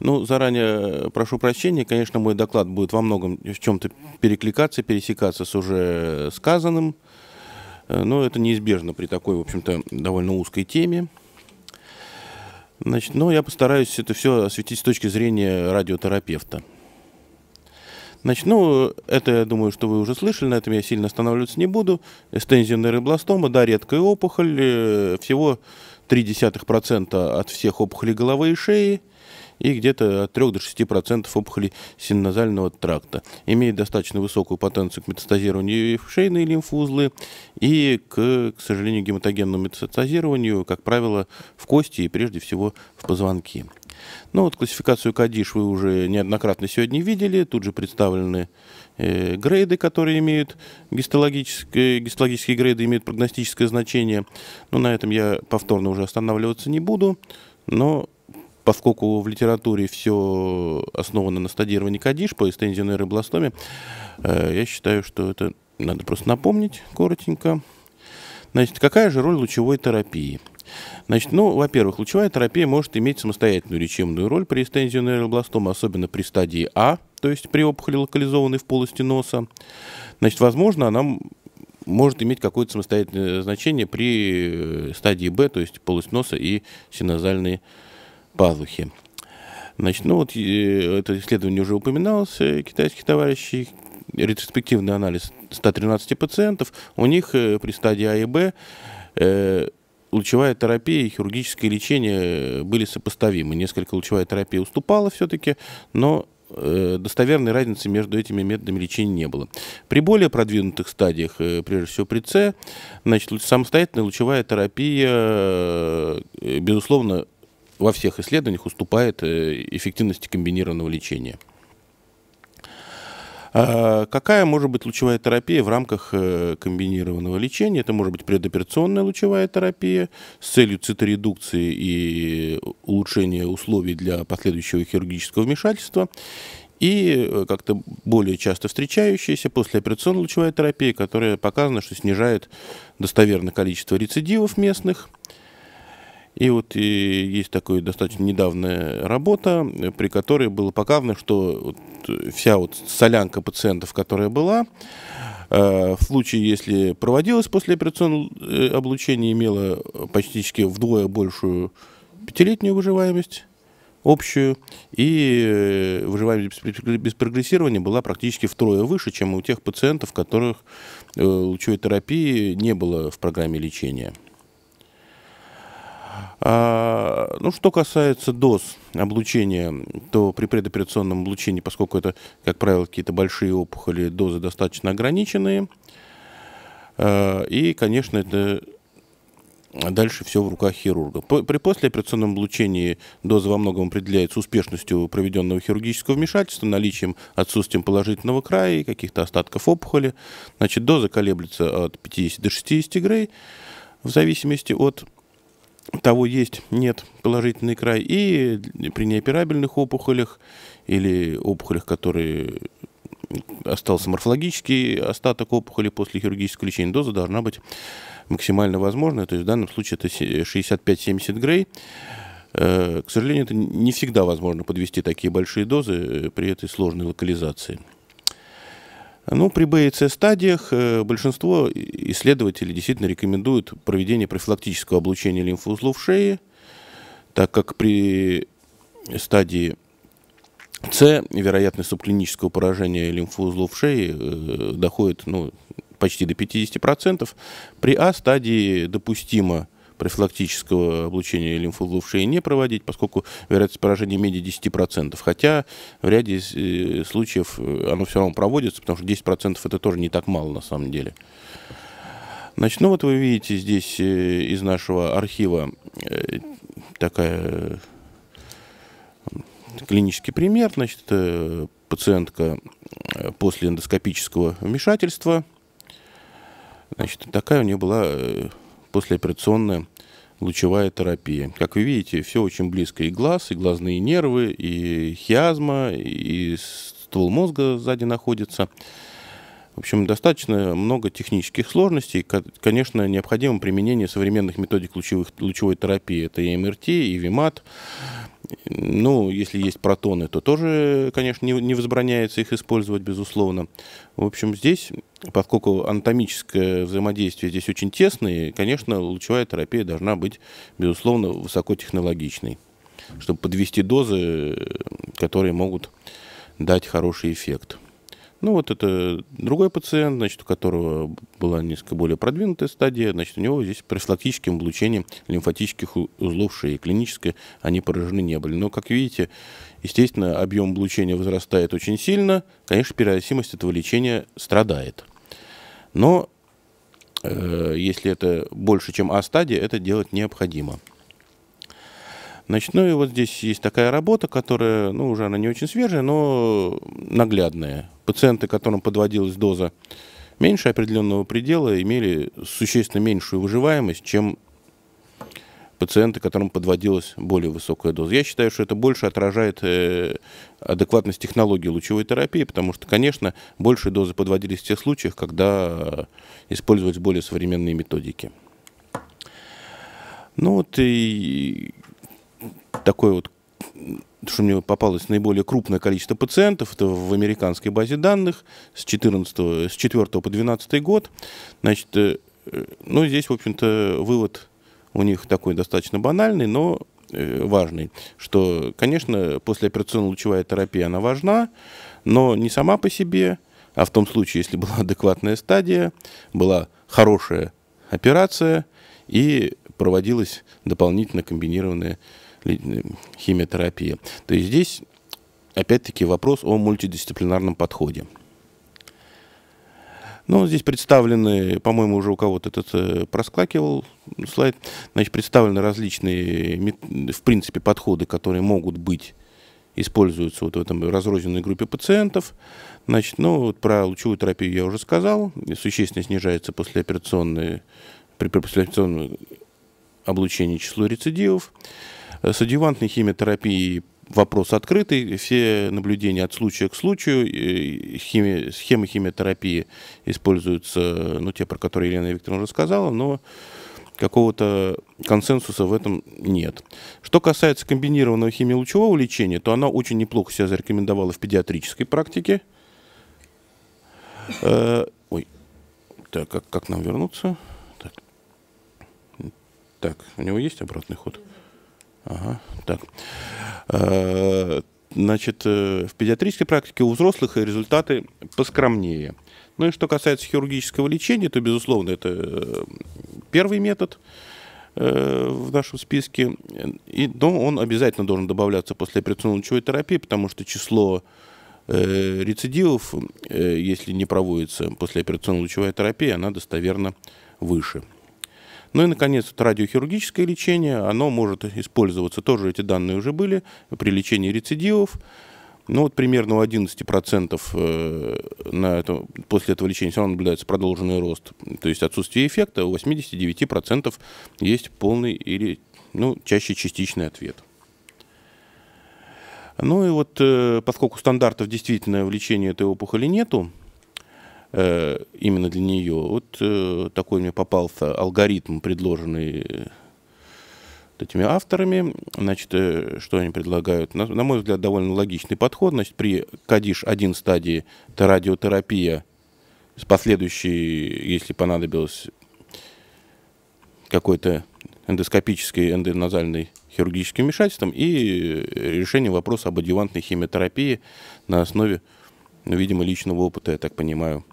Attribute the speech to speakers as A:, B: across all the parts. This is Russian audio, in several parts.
A: Ну, заранее э, прошу прощения, конечно, мой доклад будет во многом в чем-то перекликаться, пересекаться с уже сказанным, э, но это неизбежно при такой, в общем-то, довольно узкой теме. Значит, но я постараюсь это все осветить с точки зрения радиотерапевта. Значит, ну, это, я думаю, что вы уже слышали, на этом я сильно останавливаться не буду. Эстензия нейробластома, да, редкая опухоль, э, всего 0,3% от всех опухолей головы и шеи, и где-то от 3 до 6% опухоли синозального тракта. Имеет достаточно высокую потенцию к метастазированию в шейные лимфузлы и, к, к сожалению, гематогенному метастазированию, как правило, в кости и прежде всего в позвонки. Ну вот классификацию Кадиш вы уже неоднократно сегодня видели. Тут же представлены э, грейды, которые имеют гистологические, гистологические грейды имеют прогностическое значение. Но ну, на этом я повторно уже останавливаться не буду. Но поскольку в литературе все основано на стадировании кадиш по эстензии нейробластоме, э, я считаю, что это надо просто напомнить коротенько. Значит, какая же роль лучевой терапии? Значит, ну, во-первых, лучевая терапия может иметь самостоятельную лечебную роль при эстензии нейробластома, особенно при стадии А, то есть при опухоли, локализованной в полости носа. Значит, возможно, она может иметь какое-то самостоятельное значение при э, стадии Б, то есть полость носа и синозальные пазухи. Значит, ну вот э, это исследование уже упоминалось э, китайских товарищей, ретроспективный анализ 113 пациентов, у них э, при стадии А и Б э, лучевая терапия и хирургическое лечение были сопоставимы. Несколько лучевая терапия уступала все-таки, но достоверной разницы между этими методами лечения не было. При более продвинутых стадиях, прежде всего при С, значит, самостоятельная лучевая терапия, безусловно, во всех исследованиях уступает э, эффективности комбинированного лечения. А, какая может быть лучевая терапия в рамках э, комбинированного лечения? Это может быть предоперационная лучевая терапия с целью циторедукции и улучшения условий для последующего хирургического вмешательства. И э, как-то более часто встречающаяся послеоперационная лучевая терапия, которая показана, что снижает достоверно количество рецидивов местных – и вот и есть такая достаточно недавняя работа, при которой было показано, что вот э, вся вот солянка пациентов, которая была, э, в случае, если проводилось послеоперационное э, облучение, имела почти вдвое большую пятилетнюю выживаемость, общую, и выживаемость без прогрессирования была практически втрое выше, чем у тех пациентов, которых лучевой терапии не было в программе лечения. А, ну, что касается доз облучения, то при предоперационном облучении, поскольку это, как правило, какие-то большие опухоли, дозы достаточно ограниченные. А, и, конечно, это дальше все в руках хирурга. При послеоперационном облучении доза во многом определяется успешностью проведенного хирургического вмешательства, наличием, отсутствием положительного края и каких-то остатков опухоли. Значит, доза колеблется от 50 до 60 грей в зависимости от того есть, нет, положительный край. И при неоперабельных опухолях или опухолях, которые остался морфологический остаток опухоли после хирургического лечения, доза должна быть максимально возможная. То есть в данном случае это 65-70 грей. Э, к сожалению, это не всегда возможно подвести такие большие дозы э, при этой сложной локализации. Ну, при б и БЦ-стадиях э, большинство исследователей действительно рекомендуют проведение профилактического облучения лимфоузлов шеи, так как при стадии С вероятность субклинического поражения лимфоузлов шеи э, доходит ну, почти до 50%. При А стадии допустимо профилактического облучения лимфузлов шеи не проводить, поскольку вероятность поражения менее 10%. Хотя в ряде э, случаев э, оно все равно проводится, потому что 10% это тоже не так мало на самом деле. Значит, ну вот вы видите здесь э, из нашего архива такая клинический пример. Значит, это пациентка после эндоскопического вмешательства. Значит, такая у нее была послеоперационная лучевая терапия. Как вы видите, все очень близко. И глаз, и глазные нервы, и хиазма, и ствол мозга сзади находится. В общем, достаточно много технических сложностей. Конечно, необходимо применение современных методик лучевых, лучевой терапии. Это и МРТ, и ВИМАТ. Ну, если есть протоны, то тоже, конечно, не, не возбраняется их использовать, безусловно. В общем, здесь, поскольку анатомическое взаимодействие здесь очень тесное, конечно, лучевая терапия должна быть, безусловно, высокотехнологичной, чтобы подвести дозы, э, которые могут дать хороший эффект. Ну, вот это другой пациент, значит, у которого была несколько более продвинутая стадия, значит, у него здесь профилактическим облучением лимфатических узлов шеи. Клинически они поражены не были. Но, как видите, естественно, объем облучения возрастает очень сильно. Конечно, переносимость этого лечения страдает. Но э, если это больше, чем А-стадия, это делать необходимо значит, ну и вот здесь есть такая работа, которая, ну, уже она не очень свежая, но наглядная. Пациенты, которым подводилась доза меньше определенного предела, имели существенно меньшую выживаемость, чем пациенты, которым подводилась более высокая доза. Я считаю, что это больше отражает э, адекватность технологии лучевой терапии, потому что, конечно, большие дозы подводились в тех случаях, когда использовались более современные методики. Ну вот и такой вот что мне попалось наиболее крупное количество пациентов, это в американской базе данных с, 14, с 4 по 12 год. Значит, э, э, ну, здесь, в общем-то, вывод у них такой достаточно банальный, но э, важный, что, конечно, послеоперационная лучевая терапия, она важна, но не сама по себе, а в том случае, если была адекватная стадия, была хорошая операция и проводилась дополнительно комбинированная химиотерапия. То есть здесь, опять-таки, вопрос о мультидисциплинарном подходе. Ну, здесь представлены, по-моему, уже у кого-то этот э, проскакивал слайд, значит, представлены различные, в принципе, подходы, которые могут быть используются вот в этом разрозненной группе пациентов. Значит, ну, вот про лучевую терапию я уже сказал. Существенно снижается послеоперационное, при послеоперационном облучении число рецидивов. Э, с адювантной химиотерапией вопрос открытый. Все наблюдения от случая к случаю. Хими, схемы химиотерапии используются, ну, те, про которые Елена Викторовна рассказала, но какого-то консенсуса в этом нет. Что касается комбинированного химиолучевого лечения, то она очень неплохо себя зарекомендовала в педиатрической практике. Э, ой, так, как, как нам вернуться? Так. так, у него есть обратный ход? Да. Ага, так. Э, значит, э, в педиатрической практике у взрослых результаты поскромнее. Ну и что касается хирургического лечения, то, безусловно, это э, первый метод в нашем списке. И, но он обязательно должен добавляться после операционной лучевой терапии, потому что число рецидивов, если не проводится после операционной лучевой терапии, она достоверно выше. Ну и, наконец, вот радиохирургическое лечение, оно может использоваться, тоже эти данные уже были, при лечении рецидивов. Ну вот примерно у 11% э, на это, после этого лечения все равно наблюдается продолженный рост, то есть отсутствие эффекта, у 89% есть полный или ну, чаще частичный ответ. Ну и вот э, поскольку стандартов действительно в лечении этой опухоли нету, Э, именно для нее. Вот э, такой мне попался алгоритм, предложенный э, этими авторами. Значит, что они предлагают? На, на мой взгляд, довольно логичный подход. Значит, при кадиш один стадии это радиотерапия с последующей, если понадобилось, какой-то эндоскопической эндоназальной хирургическим вмешательством и решение вопроса об адъювантной химиотерапии на основе, ну, видимо, личного опыта, я так понимаю,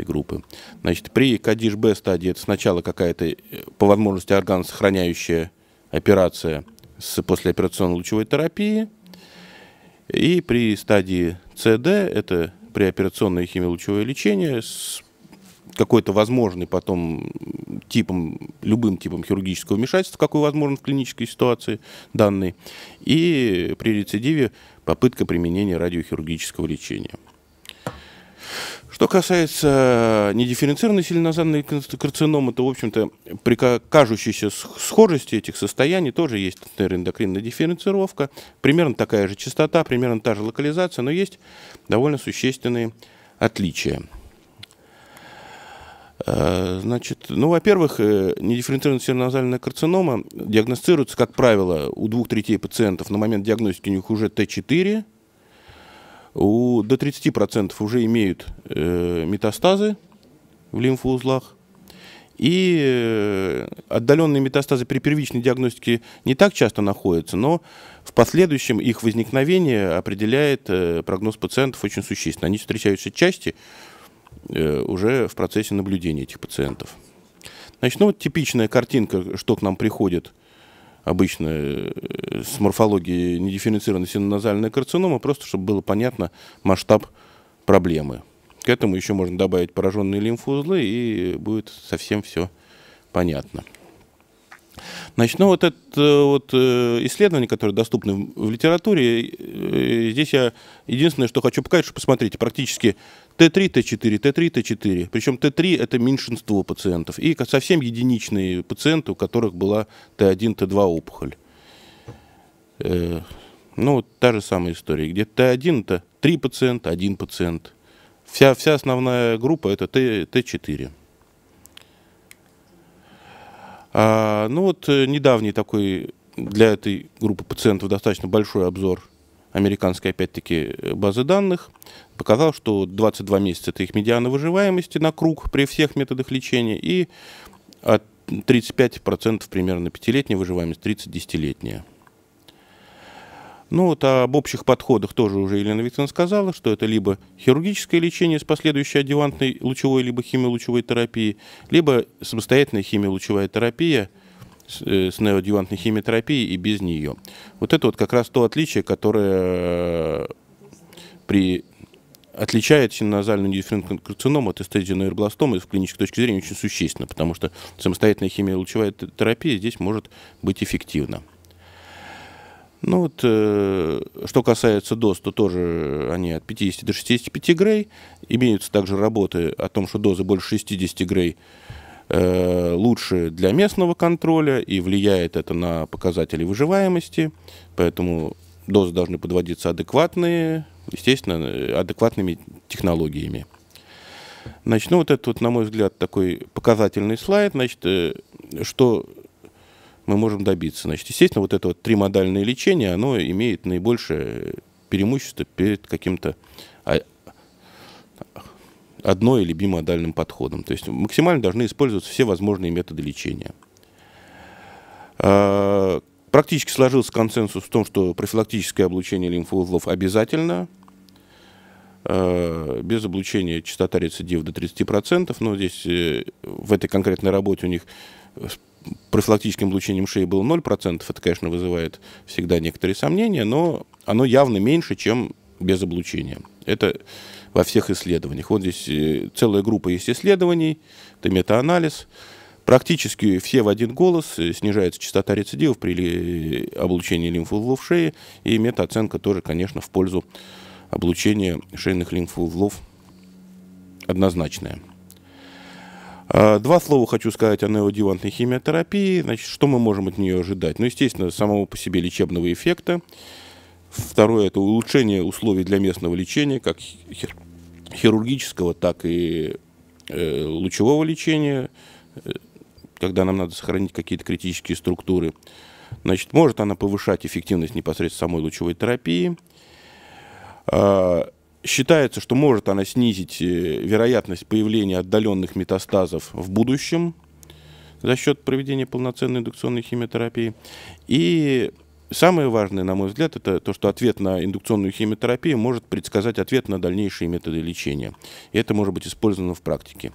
A: этой группы. Значит, при Кадиш-Б стадии это сначала какая-то, э, по возможности, органосохраняющая операция с послеоперационной лучевой терапии И при стадии СД это преоперационное химиолучевое лечение с какой-то возможный потом типом, любым типом хирургического вмешательства, какой возможен в клинической ситуации данный и при рецидиве попытка применения радиохирургического лечения. Что касается э, недифференцированной сильнозанной карциномы, то, в общем-то, при кажущейся схожести этих состояний тоже есть эндокринная дифференцировка. Примерно такая же частота, примерно та же локализация, но есть довольно существенные отличия. Э, значит, ну, во-первых, э, недифференцированная сероназальная карцинома диагностируется, как правило, у двух третей пациентов на момент диагностики у них уже Т4, у, до 30% уже имеют э, метастазы в лимфоузлах. И э, отдаленные метастазы при первичной диагностике не так часто находятся, но в последующем их возникновение определяет э, прогноз пациентов очень существенно. Они встречаются чаще э, уже в процессе наблюдения этих пациентов. Значит, ну вот типичная картинка, что к нам приходит обычно э, с морфологией недифференцированной синоназальная карциномы просто чтобы было понятно масштаб проблемы. К этому еще можно добавить пораженные лимфоузлы, и будет совсем все понятно. Начну вот это э, вот э, исследование, которое доступно в, литературе. Э, здесь я единственное, что хочу показать, что посмотрите, практически Т3, Т4, Т3, Т4. Причем Т3 это меньшинство пациентов и совсем единичные пациенты, у которых была Т1, Т2 опухоль. ну, вот та же самая история. Где Т1 это 3 пациента, 1 пациент. Вся, вся основная группа это Т, Т4. А, ну вот э, недавний такой для этой группы пациентов достаточно большой обзор американской, опять-таки, э, базы данных показал, что 22 месяца это их медиана выживаемости на круг при всех методах лечения и от 35% примерно пятилетняя выживаемость, 30 десятилетняя. Ну вот об общих подходах тоже уже Елена Викторовна сказала, что это либо хирургическое лечение с последующей адъювантной лучевой либо химиолучевой терапией, либо самостоятельная химиолучевая терапия с, э, с неоадъювантной химиотерапией и без нее. Вот это вот как раз то отличие, которое э, при отличает синозальную дифференциальную от эстезино-эрбластома с клинической точки зрения очень существенно, потому что самостоятельная химиолучевая терапия здесь может быть эффективна. Ну вот, э, что касается доз, то тоже они от 50 до 65 грей. Имеются также работы о том, что дозы больше 60 грей э, лучше для местного контроля и влияет это на показатели выживаемости. Поэтому дозы должны подводиться адекватные, естественно, адекватными технологиями. Значит, ну вот это вот, на мой взгляд, такой показательный слайд. Значит, э, что мы можем добиться. Значит, естественно, вот это вот тримодальное лечение, оно имеет наибольшее преимущество перед каким-то а, одной или бимодальным подходом. То есть максимально должны использоваться все возможные методы лечения. А, практически сложился консенсус в том, что профилактическое облучение лимфоузлов обязательно. А, без облучения частота рецидив до 30%, но здесь э, в этой конкретной работе у них профилактическим облучением шеи было 0%, это, конечно, вызывает всегда некоторые сомнения, но оно явно меньше, чем без облучения. Это во всех исследованиях. Вот здесь э, целая группа есть исследований, это метаанализ. Практически все в один голос э, снижается частота рецидивов при э, облучении лимфоузлов шеи, и метаоценка тоже, конечно, в пользу облучения шейных лимфоузлов однозначная. А, два слова хочу сказать о неодевантной химиотерапии. Значит, что мы можем от нее ожидать? Ну, естественно, самого по себе лечебного эффекта. Второе – это улучшение условий для местного лечения, как хирургического, так и э, лучевого лечения, когда э, нам надо сохранить какие-то критические структуры. Значит, может она повышать эффективность непосредственно самой лучевой терапии. А, Считается, что может она снизить э, вероятность появления отдаленных метастазов в будущем за счет проведения полноценной индукционной химиотерапии. И самое важное, на мой взгляд, это то, что ответ на индукционную химиотерапию может предсказать ответ на дальнейшие методы лечения. И это может быть использовано в практике.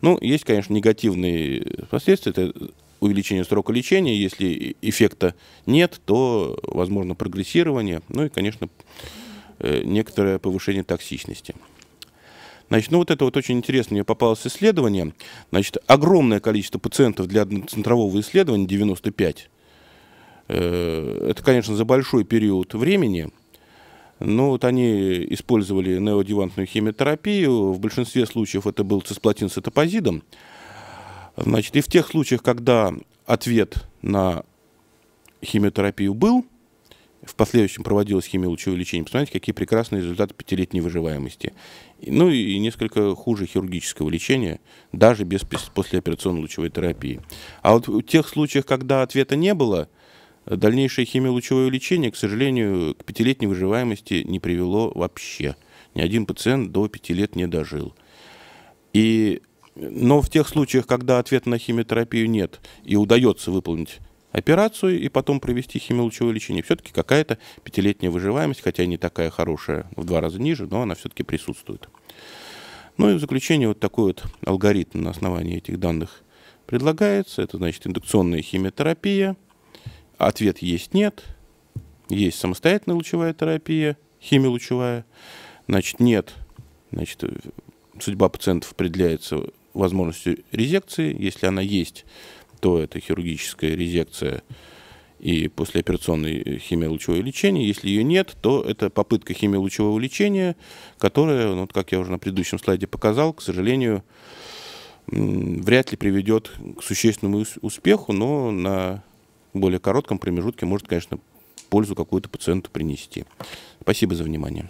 A: Ну, есть, конечно, негативные последствия. Это увеличение срока лечения. Если эффекта нет, то возможно прогрессирование. Ну и, конечно, Э, некоторое повышение токсичности. Значит, ну вот это вот очень интересно, мне попалось исследование. Значит, огромное количество пациентов для центрового исследования, 95. Э, это, конечно, за большой период времени. Но вот они использовали неодевантную химиотерапию. В большинстве случаев это был цисплатин с этапозидом. Значит, и в тех случаях, когда ответ на химиотерапию был – в последующем проводилось химиолучевое лечение. лечения. Посмотрите, какие прекрасные результаты пятилетней выживаемости. Ну и несколько хуже хирургического лечения, даже без послеоперационной лучевой терапии. А вот в тех случаях, когда ответа не было, дальнейшее химиолучевое лечение, к сожалению, к пятилетней выживаемости не привело вообще. Ни один пациент до пяти лет не дожил. И, но в тех случаях, когда ответа на химиотерапию нет и удается выполнить операцию и потом провести химиолучевое лечение. Все-таки какая-то пятилетняя выживаемость, хотя и не такая хорошая, в два раза ниже, но она все-таки присутствует. Ну и в заключение вот такой вот алгоритм на основании этих данных предлагается. Это значит индукционная химиотерапия. Ответ есть нет. Есть самостоятельная лучевая терапия, химиолучевая. Значит, нет. Значит, судьба пациентов определяется возможностью резекции. Если она есть, то это хирургическая резекция и послеоперационное э, химиолучевое лечение. Если ее нет, то это попытка химиолучевого лечения, которая, ну, вот как я уже на предыдущем слайде показал, к сожалению, вряд ли приведет к существенному успеху, но на более коротком промежутке может, конечно, пользу какую-то пациенту принести. Спасибо за внимание.